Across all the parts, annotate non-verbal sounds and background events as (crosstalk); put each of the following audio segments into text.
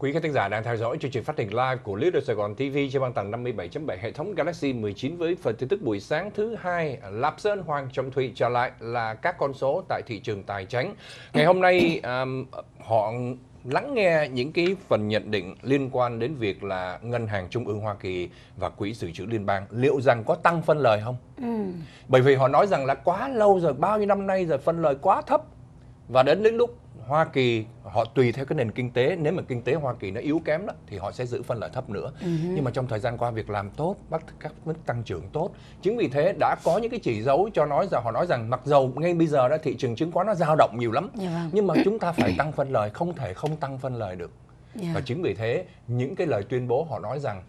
Quý khán thính giả đang theo dõi chương trình phát hình live của Leader Sài Gòn TV trên băng tần 57.7 hệ thống Galaxy 19 với phần tin tức buổi sáng thứ hai. Lạp Sơn Hoàng Trọng Thụy trở lại là các con số tại thị trường tài chính. Ngày hôm nay um, họ lắng nghe những cái phần nhận định liên quan đến việc là ngân hàng trung ương Hoa Kỳ và quỹ dự trữ liên bang liệu rằng có tăng phân lời không? Ừ. Bởi vì họ nói rằng là quá lâu rồi, bao nhiêu năm nay rồi phân lời quá thấp và đến đến lúc Hoa Kỳ họ tùy theo cái nền kinh tế nếu mà kinh tế Hoa Kỳ nó yếu kém đó thì họ sẽ giữ phân lợi thấp nữa uh-huh. nhưng mà trong thời gian qua việc làm tốt bắt các mức tăng trưởng tốt chính vì thế đã có những cái chỉ dấu cho nói rằng họ nói rằng mặc dầu ngay bây giờ đó thị trường chứng khoán nó dao động nhiều lắm yeah. Dạ vâng. nhưng mà chúng ta phải tăng phân lời không thể không tăng phân lời được yeah. Dạ. và chính vì thế những cái lời tuyên bố họ nói rằng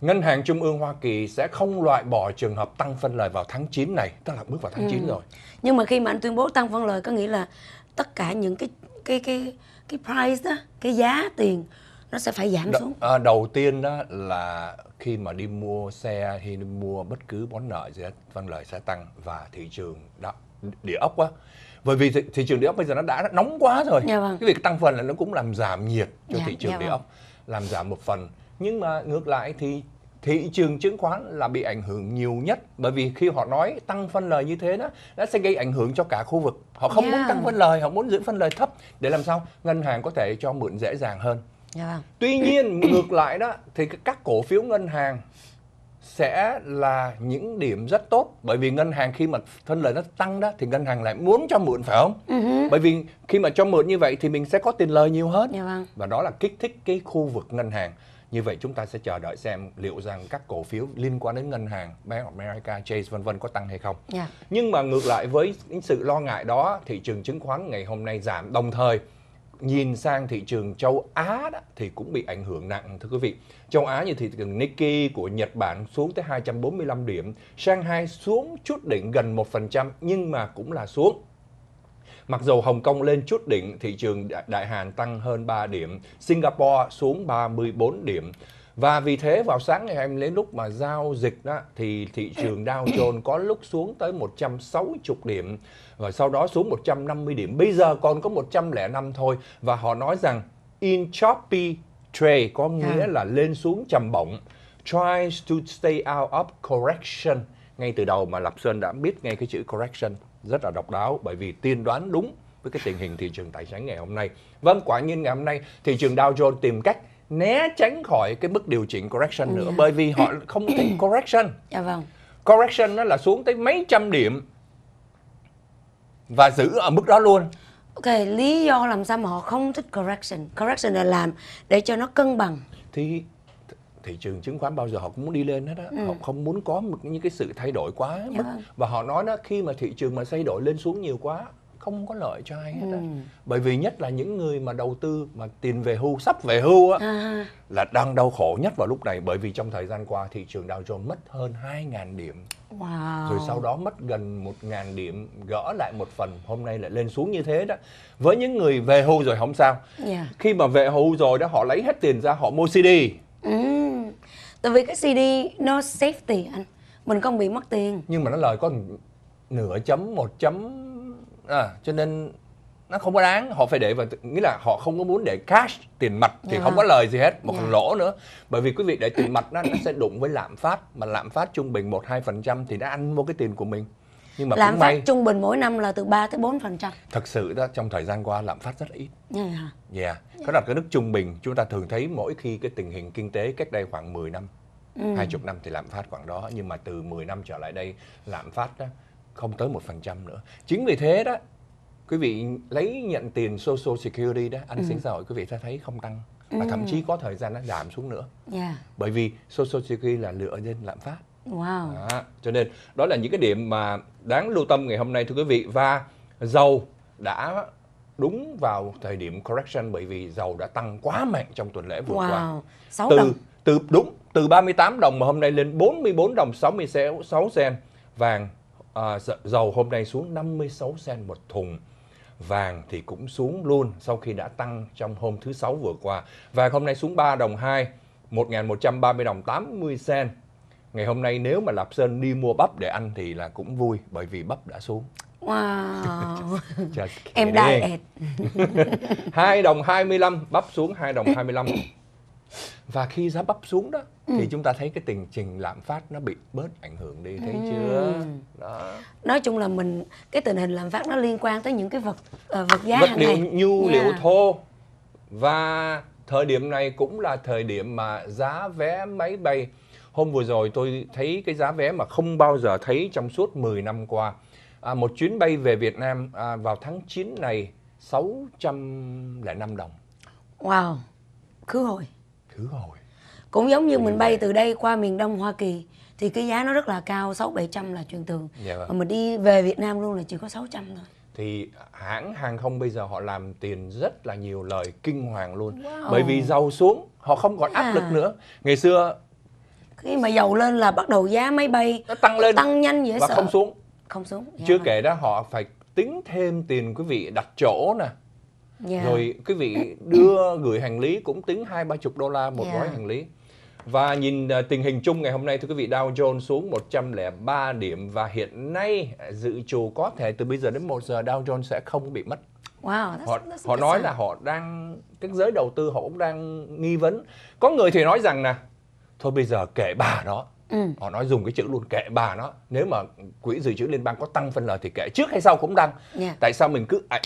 Ngân hàng Trung ương Hoa Kỳ sẽ không loại bỏ trường hợp tăng phân lời vào tháng 9 này, tức là bước vào tháng ừ. 9 rồi. Nhưng mà khi mà anh tuyên bố tăng phân lời có nghĩa là tất cả những cái cái cái cái price đó cái giá tiền nó sẽ phải giảm Đ, xuống à, đầu tiên đó là khi mà đi mua xe hay đi mua bất cứ món nợ gì hết văn vâng, lời sẽ tăng và thị trường đó địa ốc quá bởi vì thị, thị trường địa ốc bây giờ nó đã nóng quá rồi dạ vâng. cái việc tăng phần là nó cũng làm giảm nhiệt cho dạ, thị trường dạ vâng. địa ốc làm giảm một phần nhưng mà ngược lại thì thị trường chứng khoán là bị ảnh hưởng nhiều nhất bởi vì khi họ nói tăng phân lời như thế đó nó sẽ gây ảnh hưởng cho cả khu vực họ không yeah. muốn tăng phân lời họ muốn giữ phân lời thấp để làm sao ngân hàng có thể cho mượn dễ dàng hơn yeah. Dạ vâng. tuy nhiên (coughs) ngược lại đó thì các cổ phiếu ngân hàng sẽ là những điểm rất tốt bởi vì ngân hàng khi mà phân lời nó tăng đó thì ngân hàng lại muốn cho mượn phải không? Uh-huh. Bởi vì khi mà cho mượn như vậy thì mình sẽ có tiền lời nhiều hơn. Yeah. Dạ vâng. Và đó là kích thích cái khu vực ngân hàng. Như vậy chúng ta sẽ chờ đợi xem liệu rằng các cổ phiếu liên quan đến ngân hàng, Bank of America, Chase vân vân có tăng hay không. Yeah. Dạ. Nhưng mà ngược lại với những sự lo ngại đó, thị trường chứng khoán ngày hôm nay giảm đồng thời nhìn sang thị trường châu Á đó, thì cũng bị ảnh hưởng nặng thưa quý vị. Châu Á như thị trường Nikkei của Nhật Bản xuống tới 245 điểm, Shanghai xuống chút đỉnh gần 1% nhưng mà cũng là xuống. Mặc dù Hồng Kông lên chút đỉnh, thị trường Đại Hàn tăng hơn 3 điểm, Singapore xuống 34 điểm. Và vì thế vào sáng ngày em đến lúc mà giao dịch đó thì thị trường Dow Jones có lúc xuống tới 160 điểm rồi sau đó xuống 150 điểm. Bây giờ còn có 105 thôi và họ nói rằng in choppy trade có nghĩa dạ. là lên xuống trầm bổng. Tries to stay out of correction. Ngay từ đầu mà Lập xuân đã biết ngay cái chữ correction rất là độc đáo bởi vì tiên đoán đúng với cái tình hình thị trường tài chính ngày hôm nay. Vâng, quả nhiên ngày hôm nay thị trường Dow Jones tìm cách né tránh khỏi cái mức điều chỉnh correction ừ. nữa dạ. bởi vì họ không thích (clears throat) correction. Dạ vâng. Correction nó là xuống tới mấy trăm điểm và giữ ở mức đó luôn. Ok, lý do làm sao mà họ không thích correction? Correction là làm để cho nó cân bằng. Thì thị trường chứng khoán bao giờ họ cũng muốn đi lên hết á ừ. họ không muốn có một những cái sự thay đổi quá yeah. mất dạ vâng. và họ nói đó khi mà thị trường mà thay đổi lên xuống nhiều quá không có lợi cho ai hết ừ. bởi vì nhất là những người mà đầu tư mà tiền về hưu sắp về hưu á à. là đang đau khổ nhất vào lúc này bởi vì trong thời gian qua thị trường Dow Jones mất hơn 2.000 điểm wow. rồi sau đó mất gần 1.000 điểm gỡ lại một phần hôm nay lại lên xuống như thế đó với những người về hưu rồi không sao yeah. Dạ. khi mà về hưu rồi đó họ lấy hết tiền ra họ mua CD ừ tại vì cái cd nó save tiền mình không bị mất tiền nhưng mà nó lời có nửa chấm một chấm à, cho nên nó không có đáng họ phải để và nghĩa là họ không có muốn để cash tiền mặt thì yeah. không dạ. có lời gì hết một yeah. Dạ. lỗ nữa bởi vì quý vị để tiền mặt nó, nó sẽ đụng với lạm phát mà lạm phát trung bình một hai phần trăm thì đã ăn mua cái tiền của mình nhưng mà lạm phát trung bình mỗi năm là từ 3 tới 4 phần trăm thật sự đó trong thời gian qua lạm phát rất là ít yeah. Dạ, yeah. Dạ. Dạ. có đặt cái nước trung bình chúng ta thường thấy mỗi khi cái tình hình kinh tế cách đây khoảng 10 năm ừ. 20 năm thì lạm phát khoảng đó nhưng mà từ 10 năm trở lại đây lạm phát đó không tới một phần trăm nữa chính vì thế đó quý vị lấy nhận tiền social security đó anh ừ. sinh ừ. xã hội quý vị sẽ thấy không tăng và ừ. thậm chí có thời gian nó giảm xuống nữa yeah. bởi vì social security là lựa trên lạm phát wow. đó. cho nên đó là những cái điểm mà đáng lưu tâm ngày hôm nay thưa quý vị và dầu đã đúng vào thời điểm correction bởi vì dầu đã tăng quá mạnh trong tuần lễ vừa wow. qua. 6 từ đồng. từ đúng từ 38 đồng mà hôm nay lên 44 đồng 66 sen. Vàng à, dầu hôm nay xuống 56 sen một thùng. Vàng thì cũng xuống luôn sau khi đã tăng trong hôm thứ sáu vừa qua. Vàng hôm nay xuống 3 đồng 2, 1130 đồng 80 sen ngày hôm nay nếu mà lạp sơn đi mua bắp để ăn thì là cũng vui bởi vì bắp đã xuống Wow. (laughs) em diet. 2 (laughs) đồng 25, bắp xuống 2 đồng 25. Và khi giá bắp xuống đó ừ. thì chúng ta thấy cái tình trình lạm phát nó bị bớt ảnh hưởng đi thấy ừ. chưa? Đó. Nói chung là mình cái tình hình lạm phát nó liên quan tới những cái vật uh, vật giá vật hàng liệu, nhu yeah. liệu thô và thời điểm này cũng là thời điểm mà giá vé máy bay Hôm vừa rồi tôi thấy cái giá vé mà không bao giờ thấy trong suốt 10 năm qua. À, một chuyến bay về Việt Nam à, vào tháng 9 này 605 đồng. Wow, khứ hồi. Khứ hồi. Cũng giống như Đúng mình bay từ đây qua miền Đông Hoa Kỳ thì cái giá nó rất là cao, 6 700 là chuyện thường. Dạ vâng. Mà mình đi về Việt Nam luôn là chỉ có 600 thôi thì hãng hàng không bây giờ họ làm tiền rất là nhiều lời kinh hoàng luôn wow. bởi vì giàu xuống họ không còn áp lực à. nữa ngày xưa khi mà dầu lên là bắt đầu giá máy bay nó tăng lên tăng nhanh vậy và sợ không xuống không xuống yeah. Dạ. chưa kể đó họ phải tính thêm tiền quý vị đặt chỗ nè yeah. Dạ. rồi quý vị đưa gửi hành lý cũng tính hai ba chục đô la một yeah. Dạ. gói hành lý và nhìn ờ, tình hình chung ngày hôm nay thưa quý vị Dow Jones xuống 103 điểm và hiện nay dự trù có thể từ bây giờ đến 1 giờ Dow Jones sẽ không bị mất. Wow, that's, họ that's họ nói là họ đang các giới đầu tư họ cũng đang nghi vấn. Có người thì nói rằng nè thôi bây giờ kệ bà đó ừ. họ nói dùng cái chữ luôn kệ bà nó nếu mà quỹ dự trữ liên bang có tăng phân lời thì kệ trước hay sau cũng tăng yeah. Dạ. tại sao mình cứ ảnh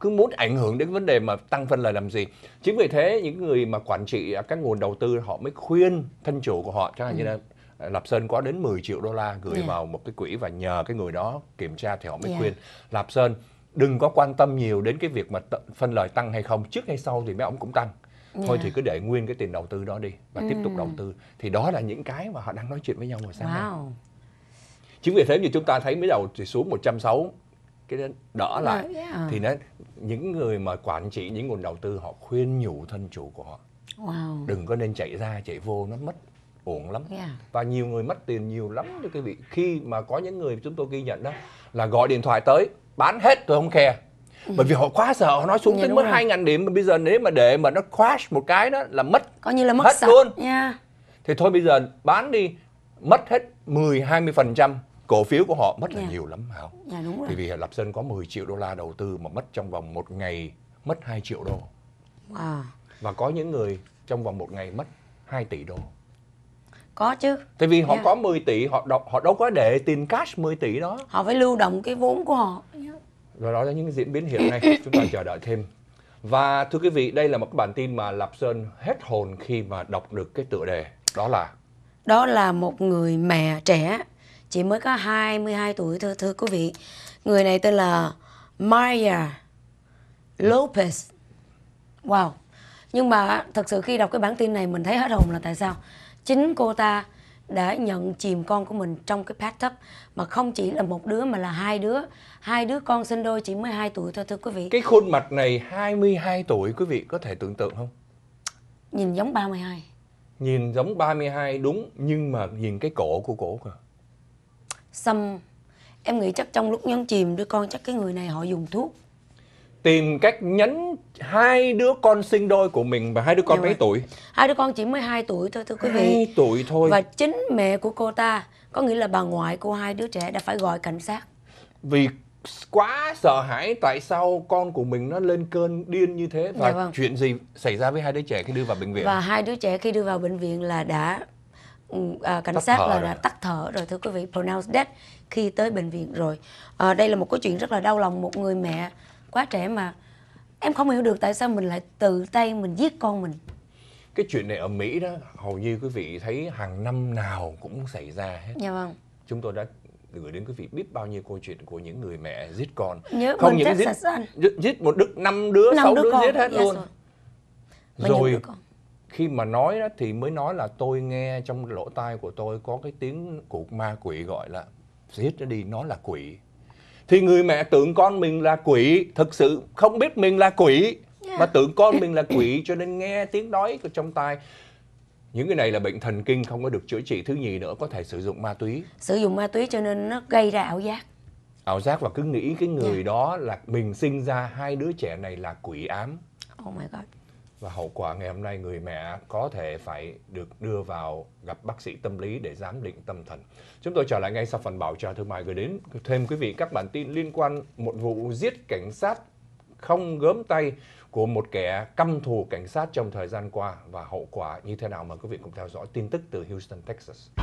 cứ muốn ảnh hưởng đến vấn đề mà tăng phân lời làm gì chính vì thế những người mà quản trị các nguồn đầu tư họ mới khuyên thân chủ của họ chẳng hạn ừ. như là à, Lạp Sơn có đến 10 triệu đô la gửi yeah. Dạ. vào một cái quỹ và nhờ cái người đó kiểm tra thì họ mới yeah. Dạ. khuyên Lạp Sơn đừng có quan tâm nhiều đến cái việc mà t- phân lời tăng hay không trước hay sau thì mấy ông cũng tăng thôi thì cứ để nguyên cái tiền đầu tư đó đi và tiếp tục đầu ừ. tư thì đó là những cái mà họ đang nói chuyện với nhau hồi sáng wow. nay chính vì thế như chúng ta thấy mới đầu thì xuống 160 cái đó đỡ lại yeah, thì nó những người mà quản trị những nguồn đầu tư họ khuyên nhủ thân chủ của họ wow. đừng có nên chạy ra chạy vô nó mất ổn lắm yeah. và nhiều người mất tiền nhiều lắm cho quý vị khi mà có những người chúng tôi ghi nhận đó là gọi điện thoại tới bán hết tôi không khe ừ. bởi vì họ quá sợ họ nói xuống tới mất hai ngàn điểm mà bây giờ nếu mà để mà nó crash một cái đó là mất coi như là mất hết sợ. luôn yeah. thì thôi bây giờ bán đi mất hết 10 20 phần trăm cổ phiếu của họ mất yeah. là nhiều lắm hả? yeah, thì vì Lập Sơn có 10 triệu đô la đầu tư mà mất trong vòng một ngày mất 2 triệu đô wow. và có những người trong vòng một ngày mất 2 tỷ đô có chứ tại vì họ yeah. có 10 tỷ họ đọc họ đâu có để tiền cash 10 tỷ đó họ phải lưu động cái vốn của họ do đó là những diễn biến hiện nay chúng ta chờ đợi thêm và thưa quý vị đây là một bản tin mà lập sơn hết hồn khi mà đọc được cái tựa đề đó là đó là một người mẹ trẻ chỉ mới có 22 tuổi thôi thưa quý vị người này tên là Maya Lopez wow nhưng mà thật sự khi đọc cái bản tin này mình thấy hết hồn là tại sao chính cô ta để nhận chìm con của mình trong cái thấp mà không chỉ là một đứa mà là hai đứa hai đứa con sinh đôi chỉ mới hai tuổi thôi thưa quý vị cái khuôn mặt này 22 tuổi quý vị có thể tưởng tượng không nhìn giống 32 nhìn giống 32 đúng nhưng mà nhìn cái cổ của cổ kìa xăm em nghĩ chắc trong lúc nhấn chìm đứa con chắc cái người này họ dùng thuốc tìm cách nhấn hai đứa con sinh đôi của mình và hai đứa con Đúng dạ mấy rồi. Vâng. tuổi? Hai đứa con chỉ mới 2 tuổi thôi thưa quý vị. 2 tuổi thôi. Và chính mẹ của cô ta, có nghĩa là bà ngoại của hai đứa trẻ đã phải gọi cảnh sát. Vì quá sợ hãi tại sao con của mình nó lên cơn điên như thế và dạ vâng. chuyện gì xảy ra với hai đứa trẻ khi đưa vào bệnh viện và hai đứa trẻ khi đưa vào bệnh viện là đã ừ, à, cảnh tắt sát là rồi. đã tắt thở rồi thưa quý vị pronounced dead khi tới bệnh viện rồi à, đây là một câu chuyện rất là đau lòng một người mẹ quá trẻ mà em không hiểu được tại sao mình lại tự tay mình giết con mình cái chuyện này ở mỹ đó hầu như quý vị thấy hàng năm nào cũng xảy ra hết dạ vâng chúng tôi đã gửi đến quý vị biết bao nhiêu câu chuyện của những người mẹ giết con Nhớ không những giết, giết giết một đứa năm đứa sáu đứa, đứa con. giết hết yes, dạ luôn rồi, rồi khi mà nói đó thì mới nói là tôi nghe trong lỗ tai của tôi có cái tiếng của ma quỷ gọi là giết nó đi nó là quỷ thì người mẹ tưởng con mình là quỷ thực sự không biết mình là quỷ yeah. Dạ. mà tưởng con mình là quỷ cho nên nghe tiếng nói trong tai những cái này là bệnh thần kinh không có được chữa trị thứ nhì nữa có thể sử dụng ma túy sử dụng ma túy cho nên nó gây ra ảo giác ảo giác và cứ nghĩ cái người yeah. Dạ. đó là mình sinh ra hai đứa trẻ này là quỷ ám oh my god và hậu quả ngày hôm nay người mẹ có thể phải được đưa vào gặp bác sĩ tâm lý để giám định tâm thần. Chúng tôi trở lại ngay sau phần bảo trà thương mại gửi đến thêm quý vị các bản tin liên quan một vụ giết cảnh sát không gớm tay của một kẻ căm thù cảnh sát trong thời gian qua và hậu quả như thế nào mời quý vị cùng theo dõi tin tức từ Houston, Texas.